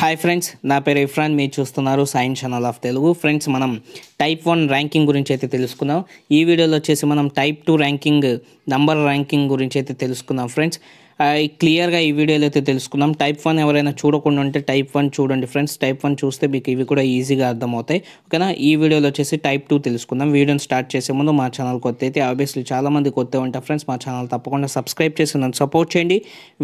hi friends నా పేరు ఇఫ్రాన్ మీరు చూస్తున్నారు science channel of Telugu friends మనం టైప్ వన్ ర్యాంకింగ్ గురించి అయితే తెలుసుకుందాం ఈ వీడియోలో వచ్చేసి మనం type two ranking number ranking గురించి అయితే తెలుసుకుందాం ఫ్రెండ్స్ క్లియర్గా ఈ వీడియోలో అయితే తెలుసుకుందాం టైప్ వన్ ఎవరైనా చూడకుండా ఉంటే టైప్ వన్ చూడండి ఫ్రెండ్స్ టైప్ వన్ చూస్తే మీకు ఇవి కూడా ఈజీగా అర్థమవుతాయి ఓకేనా ఈ వీడియోలో వచ్చేసి టైప్ టూ తెలుసుకుందాం వీడియోని స్టార్ట్ చేసే ముందు మా ఛానల్ కొత్త అయితే ఆబ్వియస్లీ చాలామంది కొత్త ఉంటారు ఫ్రెండ్స్ మా ఛానల్ తప్పకుండా సబ్స్క్రైబ్ చేసి నన్ను సపోర్ట్ చేయండి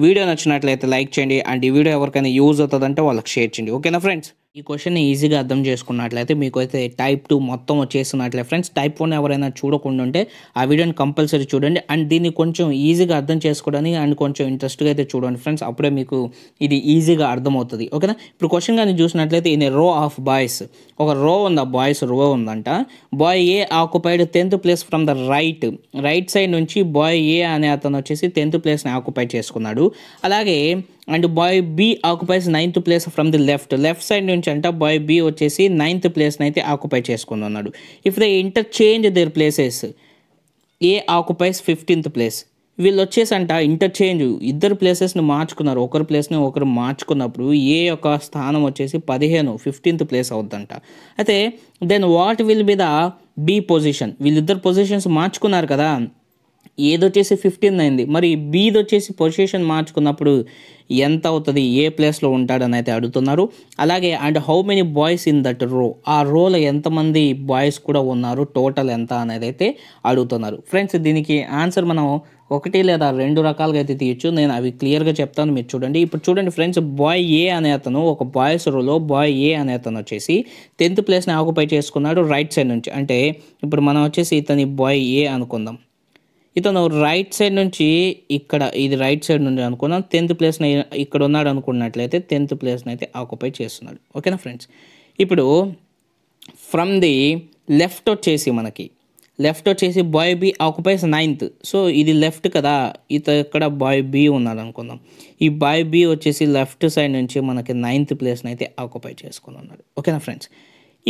వీడియో నచ్చినట్లయితే లైక్ చేయండి అండ్ ఈ వీడియో ఎవరికైనా యూజ్ అవుతుందంటే వాళ్ళకి షేర్ చేయండి ఓకేనా ఫ్రెండ్స్ ఈ క్వశ్చన్ ఈజీగా అర్థం చేసుకున్నట్లయితే మీకు అయితే టైప్ టూ మొత్తం వచ్చేస్తున్నట్లే ఫ్రెండ్స్ టైప్ వన్ ఎవరైనా చూడకుండా ఉంటే ఆ వీడియోని కంపల్సరీ చూడండి అండ్ దీన్ని కొంచెం ఈజీగా అర్థం చేసుకోవడానికి అండ్ కొంచెం ఇంట్రెస్ట్గా అయితే చూడండి ఫ్రెండ్స్ అప్పుడే మీకు ఇది ఈజీగా అర్థమవుతుంది ఓకేనా ఇప్పుడు క్వశ్చన్ కానీ చూసినట్లయితే ఇన్ రో ఆఫ్ బాయ్స్ ఒక రో ఉంది ఆ బాయ్స్ రో ఉందంట boy A occupied tenth place from the right right side నుంచి బాయ్ ఏ అనే అతను వచ్చేసి టెన్త్ ప్లేస్ని ఆక్యుపై చేసుకున్నాడు అలాగే and boy B occupies ninth place from the left left side నుంచి అంట బాయ్ బి వచ్చేసి నైన్త్ ప్లేస్ని అయితే ఆక్యుపై చేసుకుని ఉన్నాడు if they interchange their places A occupies fifteenth place వీళ్ళు వచ్చేసంట ఇంటర్చేంజ్ ఇద్దరు ప్లేసెస్ని మార్చుకున్నారు ఒకరి ప్లేస్ని ఒకరు మార్చుకున్నప్పుడు ఏ యొక్క స్థానం వచ్చేసి పదిహేను ఫిఫ్టీన్త్ ప్లేస్ అవుద్దంట అయితే then what will be the B position వీళ్ళిద్దరు పొజిషన్స్ మార్చుకున్నారు కదా ఏది వచ్చేసి ఫిఫ్టీన్ అయింది మరి బీది వచ్చేసి పొజిషన్ మార్చుకున్నప్పుడు ఎంత అవుతుంది ఏ ప్లేస్లో ఉంటాడని అయితే అడుగుతున్నారు అలాగే and how many boys in that row ఆ రోలో ఎంతమంది బాయ్స్ కూడా ఉన్నారు టోటల్ ఎంత అనేది అయితే అడుగుతున్నారు ఫ్రెండ్స్ దీనికి ఆన్సర్ మనం ఒకటి లేదా రెండు రకాలుగా అయితే తీయచ్చు నేను అవి క్లియర్గా చెప్తాను మీరు చూడండి ఇప్పుడు చూడండి ఫ్రెండ్స్ బాయ్ ఏ అనే అతను ఒక బాయ్స్ రోలో బాయ్ ఏ అనే అతను వచ్చేసి టెన్త్ ప్లేస్ని ఆకుపై చేసుకున్నాడు రైట్ సైడ్ నుంచి అంటే ఇప్పుడు మనం వచ్చేసి ఇతని బాయ్ ఏ అనుకుందాం ఇతను రైట్ సైడ్ నుంచి ఇక్కడ ఇది రైట్ సైడ్ నుండి అనుకున్నాం టెన్త్ ప్లేస్ ఇక్కడ ఉన్నాడు అనుకున్నట్లయితే టెన్త్ ప్లేస్ని అయితే ఆక్యుపై చేస్తున్నాడు ఓకేనా ఫ్రెండ్స్ ఇప్పుడు ఫ్రమ్ ది లెఫ్ట్ వచ్చేసి మనకి లెఫ్ట్ వచ్చేసి boy B occupies ninth so ఇది లెఫ్ట్ కదా ఇత ఇక్కడ బాయ్ బి ఉన్నాడు అనుకుందాం ఈ బాయ్ బి వచ్చేసి లెఫ్ట్ సైడ్ నుంచి మనకి నైన్త్ ప్లేస్ని అయితే ఆక్యుపై చేసుకుని ఉన్నాడు ఓకేనా friends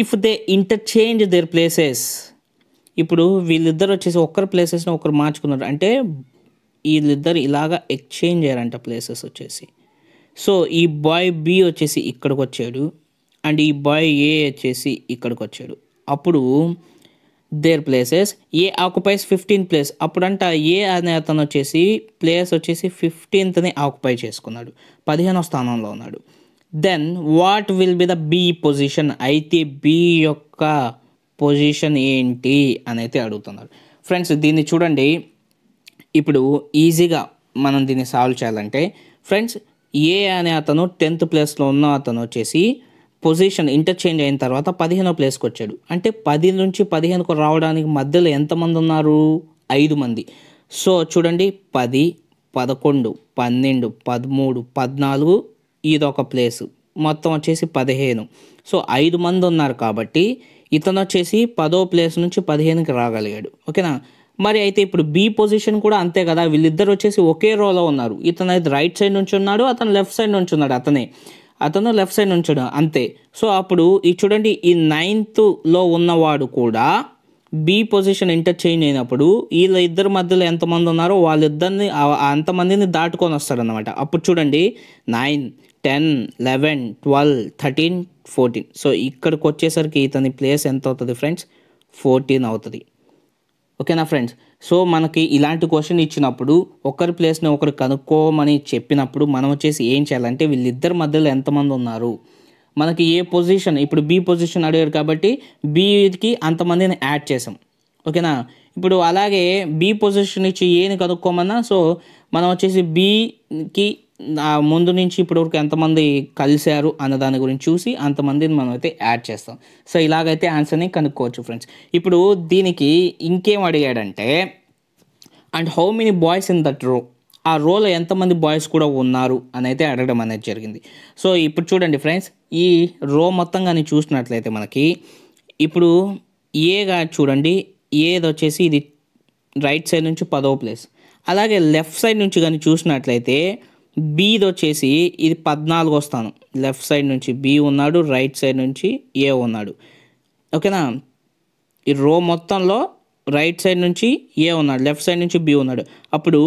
if they interchange their places ఇప్పుడు వీళ్ళిద్దరు వచ్చేసి ఒక్కరు ప్లేసెస్ని ఒకరు మార్చుకున్నారు అంటే వీళ్ళిద్దరు ఇలాగ ఎక్స్చేంజ్ అయ్యారంట ప్లేసెస్ వచ్చేసి సో ఈ బాయ్ బి వచ్చేసి ఇక్కడికి వచ్చాడు అండ్ ఈ బాయ్ ఏ వచ్చేసి ఇక్కడికి వచ్చాడు అప్పుడు their places A occupies fifteenth place అప్పుడంట ఏ అనే అతను వచ్చేసి ప్లేస్ వచ్చేసి ఫిఫ్టీన్త్ని ఆక్యుపై చేసుకున్నాడు పదిహేనో స్థానంలో ఉన్నాడు then what will be the B position అయితే బి యొక్క పొజిషన్ ఏంటి అని అయితే అడుగుతున్నారు ఫ్రెండ్స్ దీన్ని చూడండి ఇప్పుడు ఈజీగా మనం దీన్ని సాల్వ్ చేయాలంటే ఫ్రెండ్స్ ఏ అనే అతను టెన్త్ ప్లేస్లో ఉన్న అతను వచ్చేసి పొజిషన్ ఇంటర్చేంజ్ అయిన తర్వాత పదిహేనో ప్లేస్కి వచ్చాడు అంటే పది నుంచి పదిహేనుకు రావడానికి మధ్యలో ఎంతమంది ఉన్నారు ఐదు మంది సో చూడండి పది పదకొండు పన్నెండు పదమూడు పద్నాలుగు ఇదొక ప్లేసు మొత్తం వచ్చేసి పదిహేను సో ఐదు మంది ఉన్నారు కాబట్టి ఇతను వచ్చేసి పదో ప్లేస్ నుంచి పదిహేనుకి రాగలిగాడు ఓకేనా మరి అయితే ఇప్పుడు బి పొజిషన్ కూడా అంతే కదా వీళ్ళిద్దరు వచ్చేసి ఒకే రోలో ఉన్నారు ఇతను అయితే రైట్ సైడ్ నుంచి ఉన్నాడు అతను లెఫ్ట్ సైడ్ నుంచి ఉన్నాడు అతనే అతను లెఫ్ట్ సైడ్ నుంచి అంతే సో అప్పుడు ఈ చూడండి ఈ నైన్త్లో ఉన్నవాడు కూడా బి పొజిషన్ ఇంటర్చేంజ్ అయినప్పుడు వీళ్ళ ఇద్దరి మధ్యలో ఎంతమంది ఉన్నారో వాళ్ళిద్దరిని అంతమందిని దాటుకొని అనమాట అప్పుడు చూడండి nine ten eleven twelve thirteen fourteen so ఇక్కడికి వచ్చేసరికి ఇతని ప్లేస్ ఎంత అవుతుంది ఫ్రెండ్స్ ఫోర్టీన్ అవుతుంది ఓకేనా ఫ్రెండ్స్ సో మనకి ఇలాంటి క్వశ్చన్ ఇచ్చినప్పుడు ఒకరి ప్లేస్ని ఒకరు కనుక్కోమని చెప్పినప్పుడు మనం వచ్చేసి ఏం చేయాలంటే వీళ్ళిద్దరి మధ్యలో ఎంతమంది ఉన్నారు మనకి ఏ పొజిషన్ ఇప్పుడు బి పొజిషన్ అడిగారు కాబట్టి బికి అంతమందిని యాడ్ చేసాం ఓకేనా ఇప్పుడు అలాగే బి పొజిషన్ ఇచ్చి ఏని కనుక్కోమన్నా సో మనం వచ్చేసి బికి ముందు నుంచి ఇప్పుడు వరకు ఎంతమంది కలిశారు అన్న దాని గురించి చూసి అంతమందిని మనం అయితే యాడ్ చేస్తాం సో ఇలాగైతే ఆన్సర్ని కనుక్కోవచ్చు ఫ్రెండ్స్ ఇప్పుడు దీనికి ఇంకేం అడిగాడంటే and how many boys in that row ఆ రోలో ఎంతమంది బాయ్స్ కూడా ఉన్నారు అని అయితే అడగడం అనేది జరిగింది సో ఇప్పుడు చూడండి ఫ్రెండ్స్ ఈ రో మొత్తం కానీ చూసినట్లయితే మనకి ఇప్పుడు ఏగా చూడండి ఏది వచ్చేసి ఇది రైట్ సైడ్ నుంచి పదో ప్లేస్ అలాగే లెఫ్ట్ సైడ్ నుంచి కానీ చూసినట్లయితే బీది వచ్చేసి ఇది పద్నాలుగు వస్తాను లెఫ్ట్ సైడ్ నుంచి బి ఉన్నాడు రైట్ సైడ్ నుంచి ఏ ఉన్నాడు ఓకేనా ఈ రో మొత్తంలో రైట్ సైడ్ నుంచి ఏ ఉన్నాడు లెఫ్ట్ సైడ్ నుంచి బి ఉన్నాడు అప్పుడు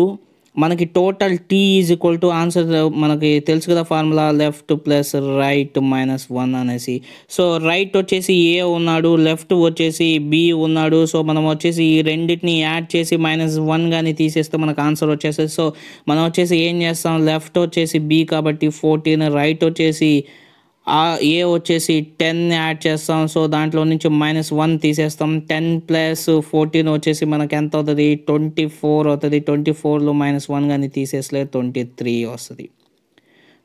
మనకి total T is equal to answer మనకి తెలుసు కదా formula left plus right minus one అనేసి సో రైట్ వచ్చేసి ఏ ఉన్నాడు లెఫ్ట్ వచ్చేసి బి ఉన్నాడు సో మనం వచ్చేసి ఈ రెండింటిని యాడ్ చేసి మైనస్ వన్ కానీ తీసేస్తే మనకు ఆన్సర్ వచ్చేస్తుంది సో మనం వచ్చేసి ఏం చేస్తాం లెఫ్ట్ వచ్చేసి బి కాబట్టి ఫోర్టీన్ రైట్ వచ్చేసి ఏ వచ్చేసి టెన్ యాడ్ చేస్తాం సో దాంట్లో నుంచి మైనస్ వన్ తీసేస్తాం టెన్ ప్లస్ ఫోర్టీన్ వచ్చేసి మనకు ఎంత అవుతుంది ట్వంటీ ఫోర్ అవుతుంది ట్వంటీ ఫోర్లో మైనస్ వన్ కానీ తీసేసలే ట్వంటీ త్రీ వస్తుంది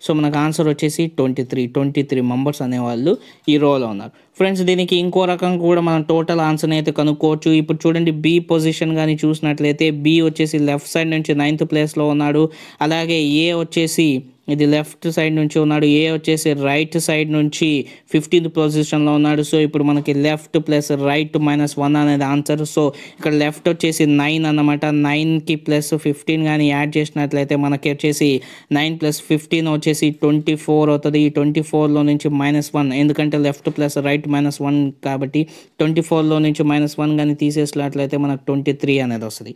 సో మనకు ఆన్సర్ వచ్చేసి twenty three twenty three members అనేవాళ్ళు ఈ రోలో ఉన్నారు ఫ్రెండ్స్ దీనికి ఇంకో రకం కూడా మనం టోటల్ ఆన్సర్ని అయితే కనుక్కోవచ్చు ఇప్పుడు చూడండి బి పొజిషన్ కానీ చూసినట్లయితే బి వచ్చేసి లెఫ్ట్ సైడ్ నుంచి నైన్త్ ప్లేస్లో ఉన్నాడు అలాగే ఏ వచ్చేసి ఇది లెఫ్ట్ సైడ్ నుంచి ఉన్నాడు ఏ వచ్చేసి రైట్ సైడ్ నుంచి ఫిఫ్టీన్త్ పొజిషన్లో ఉన్నాడు సో ఇప్పుడు మనకి left plus right minus one అనేది ఆన్సర్ సో ఇక్కడ లెఫ్ట్ వచ్చేసి నైన్ అనమాట నైన్కి ప్లస్ ఫిఫ్టీన్ కానీ యాడ్ చేసినట్లయితే మనకి వచ్చేసి నైన్ ప్లస్ ఫిఫ్టీన్ వచ్చేసి ట్వంటీ ఫోర్ అవుతుంది ఈ ట్వంటీ ఫోర్లో నుంచి మైనస్ వన్ ఎందుకంటే left plus right minus one కాబట్టి ట్వంటీ ఫోర్లో నుంచి మైనస్ వన్ కానీ తీసేసినట్లయితే మనకు ట్వంటీ త్రీ అనేది వస్తుంది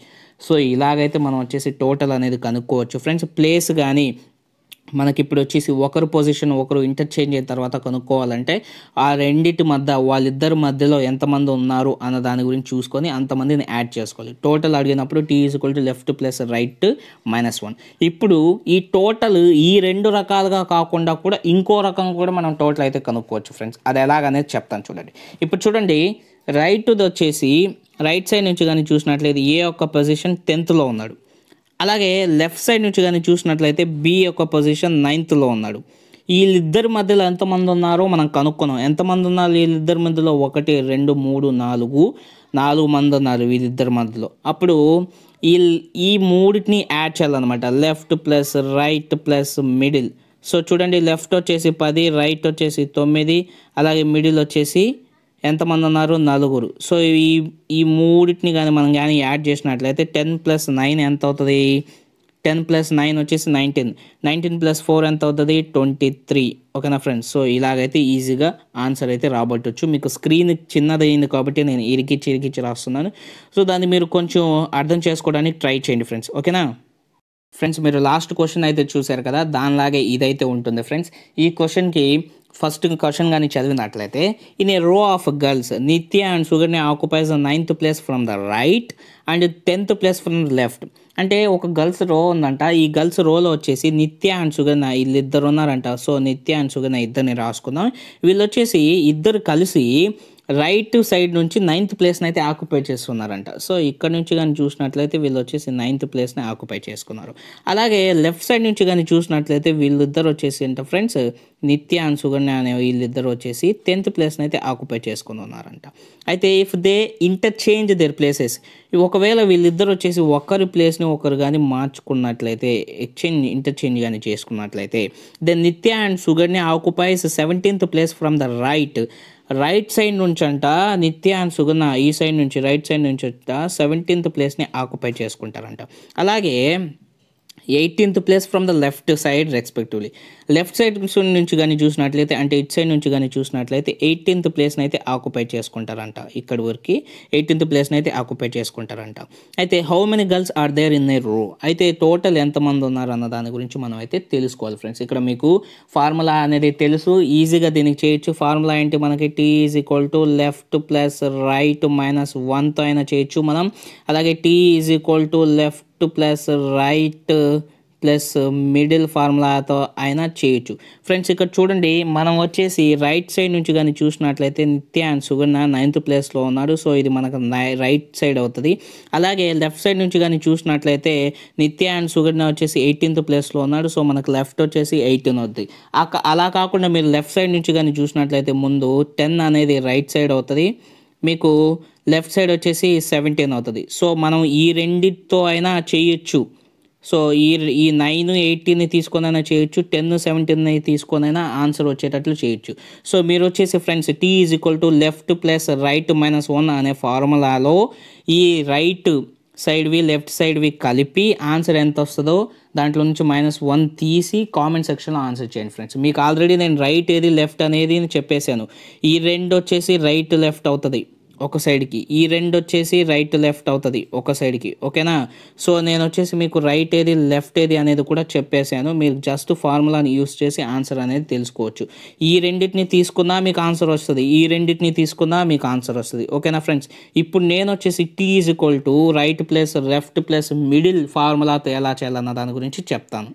సో ఇలాగైతే మనం వచ్చేసి టోటల్ అనేది కనుక్కోవచ్చు ఫ్రెండ్స్ ప్లేస్ కానీ మనకి ఇప్పుడు వచ్చేసి ఒకరు పొజిషన్ ఒకరు ఇంటర్చేంజ్ అయిన తర్వాత కనుక్కోవాలంటే ఆ రెండిటి మధ్య వాళ్ళిద్దరి మధ్యలో ఎంతమంది ఉన్నారు అన్న దాని గురించి చూసుకొని అంతమందిని యాడ్ చేసుకోవాలి టోటల్ అడిగినప్పుడు T equal to left plus right minus one ఇప్పుడు ఈ టోటల్ ఈ రెండు రకాలుగా కాకుండా కూడా ఇంకో రకం కూడా మనం టోటల్ అయితే కనుక్కోవచ్చు ఫ్రెండ్స్ అది ఎలాగనేది చెప్తాను చూడండి ఇప్పుడు చూడండి రైట్ది వచ్చేసి రైట్ సైడ్ నుంచి కానీ చూసినట్లయితే ఏ ఒక్క పొజిషన్ టెన్త్లో ఉన్నాడు అలాగే లెఫ్ట్ సైడ్ నుంచి కానీ చూసినట్లయితే బి యొక్క పొజిషన్ నైన్త్లో ఉన్నాడు వీళ్ళిద్దరి మధ్యలో ఎంతమంది ఉన్నారో మనం కనుక్కున్నాం ఎంతమంది ఉన్నారు వీళ్ళిద్దరి మధ్యలో ఒకటి రెండు మూడు నాలుగు నాలుగు మంది ఉన్నారు వీళ్ళిద్దరి మధ్యలో అప్పుడు ఈ ఈ మూడిని యాడ్ చేయాలన్నమాట left plus right plus middle so చూడండి లెఫ్ట్ వచ్చేసి పది రైట్ వచ్చేసి తొమ్మిది అలాగే మిడిల్ వచ్చేసి ఎంతమంది ఉన్నారు నలుగురు సో ఈ ఈ మూడింటిని కానీ మనం కానీ యాడ్ చేసినట్లయితే టెన్ ప్లస్ నైన్ ఎంత అవుతుంది టెన్ ప్లస్ నైన్ వచ్చేసి నైన్టీన్ నైన్టీన్ ప్లస్ ఫోర్ ఎంత అవుతుంది ట్వంటీ త్రీ ఓకేనా ఫ్రెండ్స్ సో ఇలాగైతే ఈజీగా ఆన్సర్ అయితే రాబట్టచ్చు మీకు స్క్రీన్ చిన్నదైంది కాబట్టి నేను ఇరికిచ్చి ఇరికిచ్చి రాస్తున్నాను సో దాన్ని మీరు కొంచెం అర్థం చేసుకోవడానికి ట్రై చేయండి ఫ్రెండ్స్ ఓకేనా ఫ్రెండ్స్ మీరు లాస్ట్ క్వశ్చన్ అయితే చూశారు కదా దానిలాగే ఇదైతే ఉంటుంది ఫ్రెండ్స్ ఈ క్వశ్చన్కి ఫస్ట్ క్వశ్చన్ కానీ చదివినట్లయితే in a row of girls Nithya and సుగర్ని occupies ninth place from the right and tenth place from the left అంటే ఒక గర్ల్స్ రో ఉందంట ఈ గర్ల్స్ రోలో వచ్చేసి నిత్య అండ్ సుగన వీళ్ళిద్దరు ఉన్నారంట సో నిత్య అండ్ సుగర్ణ ఇద్దరిని రాసుకుందాం వీళ్ళు వచ్చేసి ఇద్దరు కలిసి రైట్ సైడ్ నుంచి నైన్త్ ప్లేస్ని అయితే ఆక్యుపై చేసుకున్నారంట సో ఇక్కడ నుంచి కానీ చూసినట్లయితే వీళ్ళు వచ్చేసి నైన్త్ ప్లేస్ని ఆక్యుపై చేసుకున్నారు అలాగే లెఫ్ట్ సైడ్ నుంచి కానీ చూసినట్లయితే వీళ్ళిద్దరు వచ్చేసి ఏంటో ఫ్రెండ్స్ నిత్య అండ్ సుగన్య అనే వీళ్ళిద్దరు వచ్చేసి టెన్త్ ప్లేస్ని అయితే ఆక్యుపై చేసుకుని ఉన్నారంట అయితే if they interchange their places ఒకవేళ వీళ్ళిద్దరు వచ్చేసి ఒకరి ప్లేస్ని ఒకరు కానీ మార్చుకున్నట్లయితే ఎక్స్చేంజ్ ఇంటర్చేంజ్ కానీ చేసుకున్నట్లయితే then Nithya and Suganya occupies seventeenth place from the right right side నుంచి అంట నిత్య అండ్ సుగన ఈ సైడ్ నుంచి రైట్ సైడ్ నుంచి అంట సెవెంటీన్త్ ప్లేస్ని ఆక్యుపై చేసుకుంటారంట అలాగే eighteenth place from the left side respectively left side నుంచి కానీ చూసినట్లయితే అంటే ఇట్ సైడ్ నుంచి కానీ చూసినట్లయితే ఎయిటీన్త్ ప్లేస్ని అయితే ఆక్యుపై చేసుకుంటారంట ఇక్కడ వరకు ఎయిటీన్త్ ప్లేస్ని అయితే ఆక్యుపై చేసుకుంటారంట అయితే how many girls are there in a row అయితే టోటల్ ఎంతమంది ఉన్నారు అన్న దాని గురించి మనం అయితే తెలుసుకోవాలి ఫ్రెండ్స్ ఇక్కడ మీకు ఫార్ములా అనేది తెలుసు ఈజీగా దీనికి చేయొచ్చు ఫార్ములా ఏంటి మనకి T is equal to left plus right minus వన్తో అయినా చేయొచ్చు మనం అలాగే T is equal to left left plus right plus middle ఫార్ములాతో అయినా చేయొచ్చు ఫ్రెండ్స్ ఇక్కడ చూడండి మనం వచ్చేసి రైట్ సైడ్ నుంచి కానీ చూసినట్లయితే నిత్య అండ్ సుగన్న నైన్త్ ప్లేస్లో ఉన్నాడు సో ఇది మనకు రైట్ సైడ్ అవుతుంది అలాగే లెఫ్ట్ సైడ్ నుంచి కానీ చూసినట్లయితే నిత్య అండ్ సుగన్న వచ్చేసి ఎయిటీన్త్ ప్లేస్లో ఉన్నాడు సో మనకు లెఫ్ట్ వచ్చేసి ఎయిటీన్ అవుతుంది అలా కాకుండా మీరు లెఫ్ట్ సైడ్ నుంచి కానీ చూసినట్లయితే ముందు టెన్ అనేది రైట్ సైడ్ అవుతుంది మీకు లెఫ్ట్ సైడ్ వచ్చేసి సెవెంటీన్ అవుతుంది సో మనం ఈ రెండితో అయినా చేయొచ్చు సో ఈ ఈ నైన్ ఎయిటీన్ తీసుకొనైనా చేయొచ్చు టెన్ సెవెంటీన్ తీసుకొనైనా ఆన్సర్ వచ్చేటట్లు చేయొచ్చు సో మీరు వచ్చేసి friends T is equal to left plus right minus one అనే ఫార్ములాలో ఈ రైట్ సైడ్వి లెఫ్ట్ సైడ్వి కలిపి ఆన్సర్ ఎంత వస్తుందో దాంట్లో నుంచి మైనస్ వన్ తీసి కామెంట్ సెక్షన్లో ఆన్సర్ చేయండి ఫ్రెండ్స్ మీకు ఆల్రెడీ నేను రైట్ ఏది లెఫ్ట్ అనేది చెప్పేశాను ఈ రెండు వచ్చేసి రైట్ లెఫ్ట్ అవుతుంది ఒక సైడ్కి ఈ రెండు వచ్చేసి రైట్ లెఫ్ట్ అవుతుంది ఒక సైడ్కి ఓకేనా సో నేను వచ్చేసి మీకు రైట్ ఏది లెఫ్ట్ ఏది అనేది కూడా చెప్పేశాను మీరు జస్ట్ ఫార్ములాని యూస్ చేసి ఆన్సర్ అనేది తెలుసుకోవచ్చు ఈ రెండింటిని తీసుకున్నా మీకు ఆన్సర్ వస్తుంది ఈ రెండింటిని తీసుకున్నా మీకు ఆన్సర్ వస్తుంది ఓకేనా ఫ్రెండ్స్ ఇప్పుడు నేను వచ్చేసి T is equal to right plus left plus middle ఫార్ములాతో ఎలా చేయాలన్న దాని గురించి చెప్తాను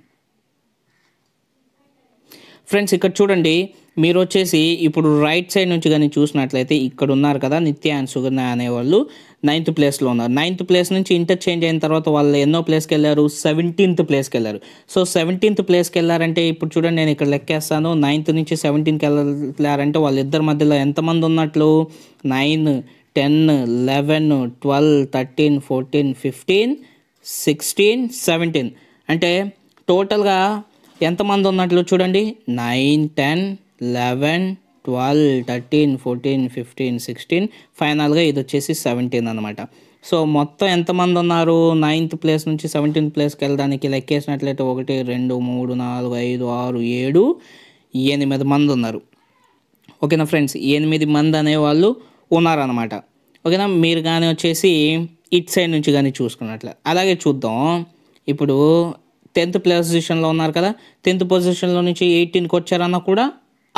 ఫ్రెండ్స్ ఇక్కడ చూడండి మీరు వచ్చేసి ఇప్పుడు రైట్ సైడ్ నుంచి కానీ చూసినట్లయితే ఇక్కడ ఉన్నారు కదా నిత్య అండ్ సుగన్య అనేవాళ్ళు నైన్త్ ప్లేస్లో ఉన్నారు నైన్త్ ప్లేస్ నుంచి ఇంటర్ చేంజ్ అయిన తర్వాత వాళ్ళు ఎన్నో ప్లేస్కి వెళ్ళారు సెవెంటీన్త్ ప్లేస్కి వెళ్ళారు సో సెవెంటీన్త్ ప్లేస్కి వెళ్ళారంటే ఇప్పుడు చూడండి నేను ఇక్కడ లెక్కేస్తాను నైన్త్ నుంచి సెవెంటీన్కి వెళ్ళారంటే ఇద్దరి మధ్యలో ఎంతమంది ఉన్నట్లు nine ten eleven twelve thirteen fourteen fifteen sixteen seventeen అంటే టోటల్గా ఎంతమంది ఉన్నట్లు చూడండి nine ten eleven twelve thirteen fourteen fifteen sixteen ఫైనల్గా ఇది వచ్చేసి సెవెంటీన్ అనమాట సో మొత్తం ఎంతమంది ఉన్నారు నైన్త్ ప్లేస్ నుంచి సెవెంటీన్త్ ప్లేస్కి వెళ్ళడానికి లెక్కేసినట్లయితే ఒకటి రెండు మూడు నాలుగు ఐదు ఆరు ఏడు ఎనిమిది మంది ఉన్నారు ఓకేనా ఫ్రెండ్స్ ఎనిమిది మంది అనేవాళ్ళు ఉన్నారనమాట ఓకేనా మీరు కానీ వచ్చేసి ఇట్ సైడ్ నుంచి కానీ చూసుకున్నట్లే అలాగే చూద్దాం ఇప్పుడు టెన్త్ పొజిషన్లో ఉన్నారు కదా టెన్త్ పొజిషన్లో నుంచి ఎయిటీన్కి వచ్చారన్నా కూడా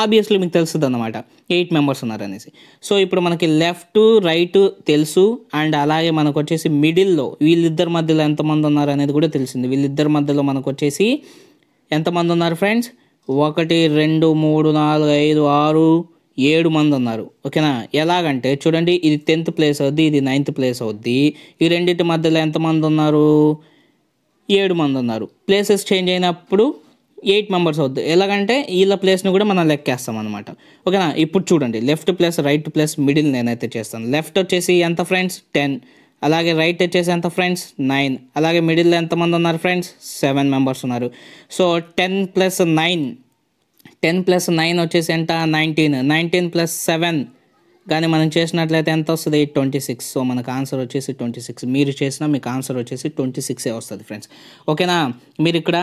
ఆబ్వియస్లీ మీకు తెలుస్తుంది అనమాట ఎయిట్ మెంబర్స్ ఉన్నారనేసి సో ఇప్పుడు మనకి లెఫ్ట్ రైట్ తెలుసు అండ్ అలాగే మనకు వచ్చేసి మిడిల్లో వీళ్ళిద్దరి మధ్యలో ఎంతమంది ఉన్నారు అనేది కూడా తెలిసింది వీళ్ళిద్దరి మధ్యలో మనకు వచ్చేసి ఎంతమంది ఉన్నారు ఫ్రెండ్స్ ఒకటి రెండు మూడు నాలుగు ఐదు ఆరు ఏడు మంది ఉన్నారు ఓకేనా ఎలాగంటే చూడండి ఇది టెన్త్ ప్లేస్ అవుద్ది ఇది నైన్త్ ప్లేస్ అవుద్ది ఈ రెండింటి మధ్యలో ఎంతమంది ఉన్నారు ఏడు మంది ఉన్నారు ప్లేసెస్ చేంజ్ అయినప్పుడు ఎయిట్ మెంబర్స్ అవుద్ది ఎలాగంటే వీళ్ళ ప్లేస్ని కూడా మనం లెక్కేస్తాం అనమాట ఓకేనా ఇప్పుడు చూడండి left plus right plus middle నేనైతే చేస్తాను లెఫ్ట్ వచ్చేసి ఎంత ఫ్రెండ్స్ టెన్ అలాగే రైట్ వచ్చేసి ఎంత ఫ్రెండ్స్ నైన్ అలాగే మిడిల్లో ఎంతమంది ఉన్నారు ఫ్రెండ్స్ సెవెన్ మెంబర్స్ ఉన్నారు so ten plus nine ten plus nine వచ్చేసి ఎంత నైన్టీన్ నైన్టీన్ ప్లస్ సెవెన్ కానీ మనం చేసినట్లయితే ఎంత వస్తుంది ట్వంటీ సిక్స్ సో మనకు ఆన్సర్ వచ్చేసి ట్వంటీ సిక్స్ మీరు చేసినా మీకు ఆన్సర్ వచ్చేసి ట్వంటీ సిక్సే వస్తుంది ఫ్రెండ్స్ ఓకేనా మీరు ఇక్కడ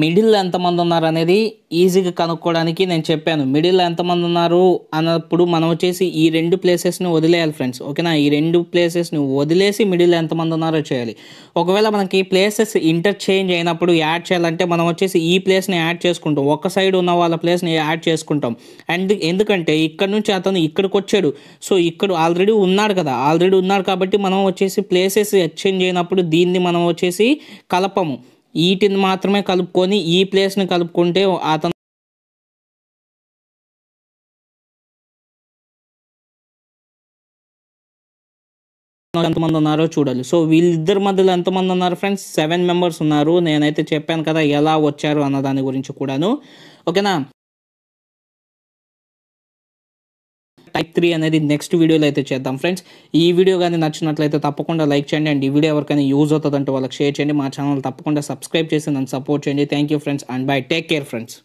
మిడిల్ ఎంతమంది ఉన్నారు అనేది ఈజీగా కనుక్కోవడానికి నేను చెప్పాను మిడిల్ ఎంతమంది ఉన్నారు అన్నప్పుడు మనం వచ్చేసి ఈ రెండు ప్లేసెస్ని వదిలేయాలి ఫ్రెండ్స్ ఓకేనా ఈ రెండు ప్లేసెస్ని వదిలేసి మిడిల్ ఎంతమంది ఉన్నారో చేయాలి ఒకవేళ మనకి ప్లేసెస్ ఇంటర్చేంజ్ అయినప్పుడు యాడ్ చేయాలంటే మనం వచ్చేసి ఈ ప్లేస్ని యాడ్ చేసుకుంటాం ఒక సైడ్ ఉన్న వాళ్ళ ప్లేస్ని యాడ్ చేసుకుంటాం అండ్ ఎందుకంటే ఇక్కడ నుంచి అతను ఇక్కడికి వచ్చాడు సో ఇక్కడ ఆల్రెడీ ఉన్నాడు కదా ఆల్రెడీ ఉన్నాడు కాబట్టి మనం వచ్చేసి ప్లేసెస్ ఎక్స్చేంజ్ అయినప్పుడు దీన్ని మనం వచ్చేసి కలపము వీటిని మాత్రమే కలుపుకొని ఈ ప్లేస్ని కలుపుకుంటే అతను ఎంతమంది ఉన్నారో చూడాలి సో వీళ్ళిద్దరి మధ్యలో ఎంతమంది ఉన్నారు ఫ్రెండ్స్ సెవెన్ మెంబర్స్ ఉన్నారు నేనైతే చెప్పాను కదా ఎలా వచ్చారు అన్న దాని గురించి కూడాను ఓకేనా టైప్ త్రీ అనేది నెక్స్ట్ వీడియోలో అయితే చేద్దాం ఫ్రెండ్స్ ఈ వీడియో కానీ నచ్చినట్లయితే తప్పకుండా లైక్ చేయండి అండ్ ఈ వీడియో ఎవరికైనా యూజ్ అవుతుందంటే వాళ్ళకి షేర్ చేయండి మా ఛానల్ తప్పకుండా సబ్స్క్రైబ్ చేసి నన్ను సపోర్ట్ చేయండి thank friends and bye take care friends